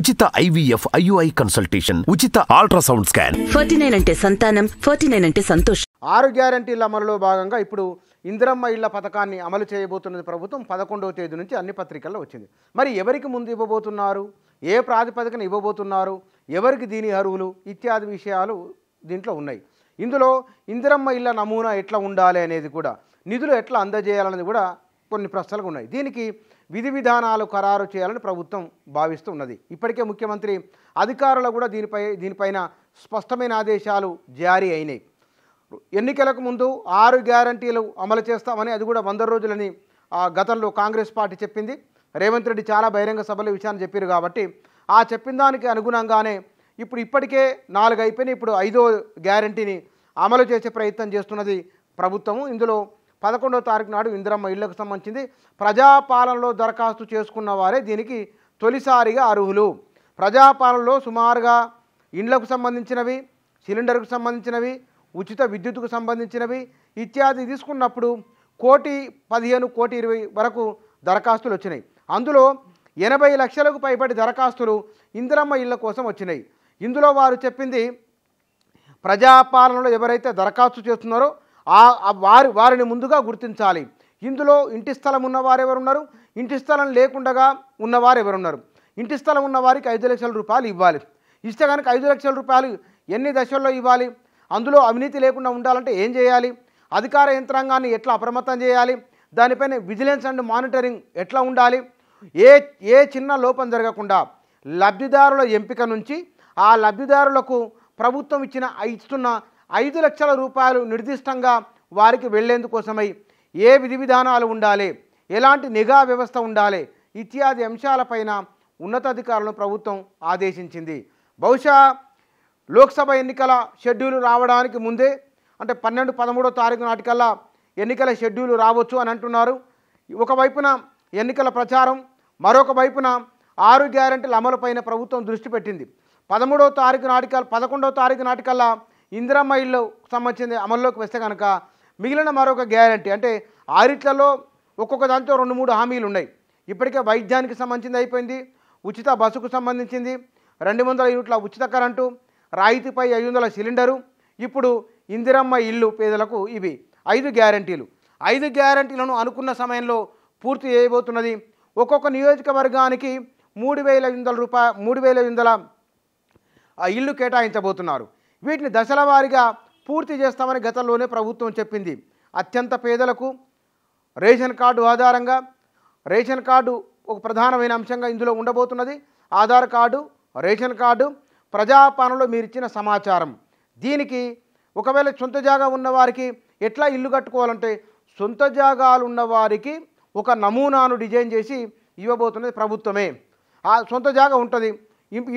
ఉచిత IVF IUI consultation ఉచిత ultrasound scan forty nine అంటే సంతానం ఫార్టీ నైన్ అంటే సంతోషం ఆరు గ్యారంటీల అమలులో భాగంగా ఇప్పుడు ఇందిరమ్మ ఇళ్ల పథకాన్ని అమలు చేయబోతున్నది ప్రభుత్వం పదకొండవ తేదీ నుంచి అన్ని పత్రికల్లో వచ్చింది మరి ఎవరికి ముందు ఇవ్వబోతున్నారు ఏ ప్రాతిపదికన ఇవ్వబోతున్నారు ఎవరికి దీని అరువులు ఇత్యాది విషయాలు దీంట్లో ఉన్నాయి ఇందులో ఇందిరమ్మ ఇళ్ళ నమూనా ఎట్లా ఉండాలి అనేది కూడా నిధులు ఎట్లా అందజేయాలనేది కూడా కొన్ని ప్రశ్నలు ఉన్నాయి దీనికి విధి విధానాలు ఖరారు చేయాలని ప్రభుత్వం భావిస్తున్నది ఇప్పటికే ముఖ్యమంత్రి అధికారులు కూడా దీనిపై దీనిపైన స్పష్టమైన ఆదేశాలు జారీ అయినాయి ఎన్నికలకు ముందు ఆరు గ్యారంటీలు అమలు చేస్తామని అది కూడా వంద రోజులని గతంలో కాంగ్రెస్ పార్టీ చెప్పింది రేవంత్ రెడ్డి చాలా బహిరంగ సభలో విషయాన్ని చెప్పారు కాబట్టి ఆ చెప్పిన దానికి అనుగుణంగానే ఇప్పుడు ఇప్పటికే నాలుగు అయిపోయినాయి ఇప్పుడు ఐదో గ్యారంటీని అమలు చేసే ప్రయత్నం చేస్తున్నది ప్రభుత్వము ఇందులో పదకొండవ తారీఖు నాడు ఇందిరమ్మ ఇళ్లకు సంబంధించింది ప్రజాపాలనలో దరఖాస్తు చేసుకున్న వారే దీనికి తొలిసారిగా అర్హులు ప్రజాపాలనలో సుమారుగా ఇండ్లకు సంబంధించినవి సిలిండర్కు సంబంధించినవి ఉచిత విద్యుత్కు సంబంధించినవి ఇత్యాది తీసుకున్నప్పుడు కోటి పదిహేను కోటి ఇరవై వరకు దరఖాస్తులు వచ్చినాయి అందులో ఎనభై లక్షలకు పైబడి దరఖాస్తులు ఇందిరమ్మ ఇళ్ల కోసం వచ్చినాయి ఇందులో వారు చెప్పింది ప్రజాపాలనలో ఎవరైతే దరఖాస్తు చేస్తున్నారో వారి వారిని ముందుగా గుర్తించాలి ఇందులో ఇంటి స్థలం ఉన్నవారు ఎవరున్నారు ఇంటి స్థలం లేకుండా ఉన్నవారు ఎవరున్నారు ఇంటి స్థలం ఉన్న వారికి ఐదు లక్షల రూపాయలు ఇవ్వాలి ఇస్తే కనుక ఐదు లక్షల రూపాయలు ఎన్ని దశల్లో ఇవ్వాలి అందులో అవినీతి లేకుండా ఉండాలంటే ఏం చేయాలి అధికార యంత్రాంగాన్ని ఎట్లా అప్రమత్తం చేయాలి దానిపైన విజిలెన్స్ అండ్ మానిటరింగ్ ఎట్లా ఉండాలి ఏ ఏ చిన్న లోపం జరగకుండా లబ్ధిదారుల ఎంపిక నుంచి ఆ లబ్ధిదారులకు ప్రభుత్వం ఇచ్చిన ఇస్తున్న ఐదు లక్షల రూపాయలు నిర్దిష్టంగా వారికి వెళ్లేందుకోసమై ఏ విధి విధానాలు ఉండాలి ఎలాంటి నిఘా వ్యవస్థ ఉండాలి ఇత్యాది అంశాలపైన ఉన్నతాధికారులను ప్రభుత్వం ఆదేశించింది బహుశా లోక్సభ ఎన్నికల షెడ్యూలు రావడానికి ముందే అంటే పన్నెండు పదమూడో తారీఖు నాటికల్లా ఎన్నికల షెడ్యూలు రావచ్చు అని అంటున్నారు ఒకవైపున ఎన్నికల ప్రచారం మరొక వైపున ఆరు గ్యారంటీల అమలుపైన ప్రభుత్వం దృష్టి పెట్టింది పదమూడవ తారీఖు నాటికల్ పదకొండవ తారీఖు నాటికల్లా ఇందిరమ్మ ఇల్లు సంబంధించింది అమల్లోకి వస్తే కనుక మిగిలిన మరొక గ్యారంటీ అంటే ఆరిట్లలో ఒక్కొక్క దాంతో రెండు మూడు హామీలు ఉన్నాయి ఇప్పటికే వైద్యానికి సంబంధించింది అయిపోయింది ఉచిత బస్సుకు సంబంధించింది రెండు వందల యూనిట్ల ఉచిత కరెంటు రాయితీపై ఐదు వందల సిలిండరు ఇప్పుడు ఇందిరమ్మ ఇల్లు పేదలకు ఇవి ఐదు గ్యారంటీలు ఐదు గ్యారంటీలను అనుకున్న సమయంలో పూర్తి చేయబోతున్నది ఒక్కొక్క నియోజకవర్గానికి మూడు వేల ఐదు వందల రూపాయ మూడు వేల ఐదు వందల ఇల్లు కేటాయించబోతున్నారు వీటిని దశల వారీగా పూర్తి చేస్తామని గతంలోనే ప్రభుత్వం చెప్పింది అత్యంత పేదలకు రేషన్ కార్డు ఆధారంగా రేషన్ కార్డు ఒక ప్రధానమైన అంశంగా ఇందులో ఉండబోతున్నది ఆధార్ కార్డు రేషన్ కార్డు ప్రజాపాలనలో ఇచ్చిన సమాచారం దీనికి ఒకవేళ సొంత జాగా ఉన్నవారికి ఎట్లా ఇల్లు కట్టుకోవాలంటే సొంత జాగాలు ఉన్నవారికి ఒక నమూనాను డిజైన్ చేసి ఇవ్వబోతున్నది ప్రభుత్వమే ఆ సొంత జాగా ఉంటుంది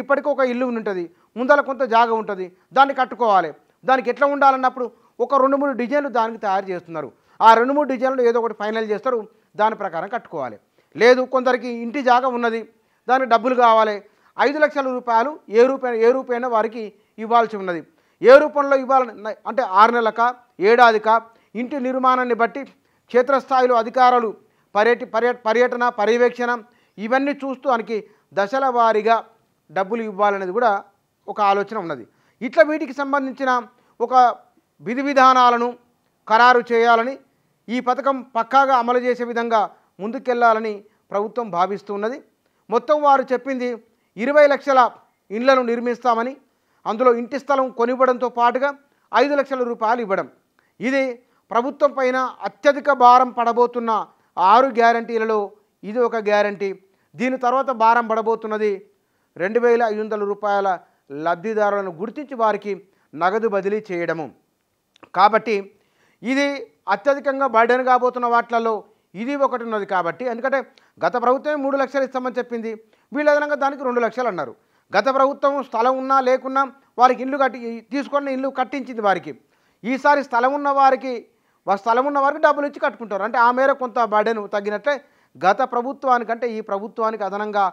ఇప్పటికీ ఒక ఇల్లు ఉంటుంది ముందర కొంత జాగ ఉంటుంది దాన్ని కట్టుకోవాలి దానికి ఎట్లా ఉండాలన్నప్పుడు ఒక రెండు మూడు డిజైన్లు దానికి తయారు చేస్తున్నారు ఆ రెండు మూడు డిజైన్లు ఏదో ఒకటి ఫైనల్ చేస్తారు దాని ప్రకారం కట్టుకోవాలి లేదు కొందరికి ఇంటి జాగ ఉన్నది దానికి డబ్బులు కావాలి ఐదు లక్షల రూపాయలు ఏ రూపాయ ఏ రూపాయన వారికి ఇవ్వాల్సి ఉన్నది ఏ రూపంలో ఇవ్వాలని అంటే ఆరు నెలక ఏడాదిక ఇంటి నిర్మాణాన్ని బట్టి క్షేత్రస్థాయిలో అధికారులు పర్యటి పర్యటన పర్యవేక్షణ ఇవన్నీ చూస్తూ దానికి దశల వారీగా డబ్బులు ఇవ్వాలనేది కూడా ఒక ఆలోచన ఉన్నది ఇట్లా వీటికి సంబంధించిన ఒక విధి విధానాలను ఖరారు చేయాలని ఈ పథకం పక్కాగా అమలు చేసే విధంగా ముందుకెళ్లాలని ప్రభుత్వం భావిస్తున్నది మొత్తం వారు చెప్పింది ఇరవై లక్షల ఇండ్లను నిర్మిస్తామని అందులో ఇంటి స్థలం కొనివ్వడంతో పాటుగా ఐదు లక్షల రూపాయలు ఇవ్వడం ఇది ప్రభుత్వం పైన అత్యధిక భారం పడబోతున్న ఆరు గ్యారంటీలలో ఇది ఒక గ్యారంటీ దీని తర్వాత భారం పడబోతున్నది రెండు వేల ఐదు వందల రూపాయల లబ్ధిదారులను గుర్తించి వారికి నగదు బదిలీ చేయడము కాబట్టి ఇది అత్యధికంగా బర్డెన్ కాబోతున్న వాటిలలో ఇది ఒకటి ఉన్నది కాబట్టి ఎందుకంటే గత ప్రభుత్వం మూడు లక్షలు ఇస్తామని చెప్పింది వీళ్ళు అదనంగా దానికి రెండు లక్షలు అన్నారు గత ప్రభుత్వం స్థలం ఉన్నా లేకున్నా వారికి ఇల్లు కట్టి తీసుకున్న ఇల్లు కట్టించింది వారికి ఈసారి స్థలం ఉన్న వారికి స్థలం ఉన్న వారికి డబ్బులు ఇచ్చి కట్టుకుంటారు అంటే ఆ మేర కొంత బర్డెన్ తగ్గినట్టే గత ప్రభుత్వానికంటే ఈ ప్రభుత్వానికి అదనంగా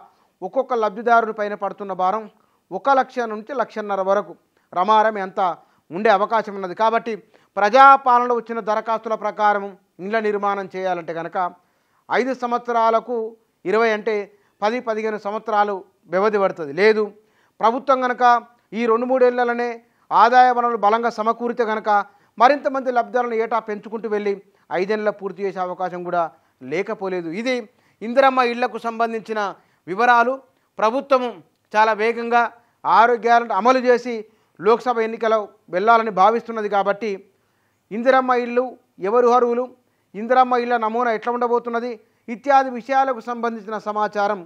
ఒక్కొక్క లబ్ధిదారుని పైన పడుతున్న భారం ఒక లక్ష నుంచి లక్షన్నర వరకు రమారం ఎంత ఉండే అవకాశం ఉన్నది కాబట్టి ప్రజాపాలన వచ్చిన దరఖాస్తుల ప్రకారం ఇండ్ల నిర్మాణం చేయాలంటే కనుక ఐదు సంవత్సరాలకు ఇరవై అంటే పది పదిహేను సంవత్సరాలు వ్యవధి పడుతుంది లేదు ప్రభుత్వం కనుక ఈ రెండు మూడేళ్లలోనే ఆదాయ వనరులు బలంగా సమకూరితే కనుక మరింతమంది లబ్ధాలను ఏటా పెంచుకుంటూ వెళ్ళి ఐదేళ్ళ పూర్తి చేసే అవకాశం కూడా లేకపోలేదు ఇది ఇందిరమ్మ ఇళ్లకు సంబంధించిన వివరాలు ప్రభుత్వం చాలా వేగంగా ఆరు గ్యారెంటీ అమలు చేసి లోక్సభ ఎన్నికల వెళ్ళాలని భావిస్తున్నది కాబట్టి ఇందిరమ్మ ఇళ్ళు ఎవరు అరువులు ఇందిరమ్మ ఇళ్ళ నమూనా ఎట్లా ఉండబోతున్నది ఇత్యాది విషయాలకు సంబంధించిన సమాచారం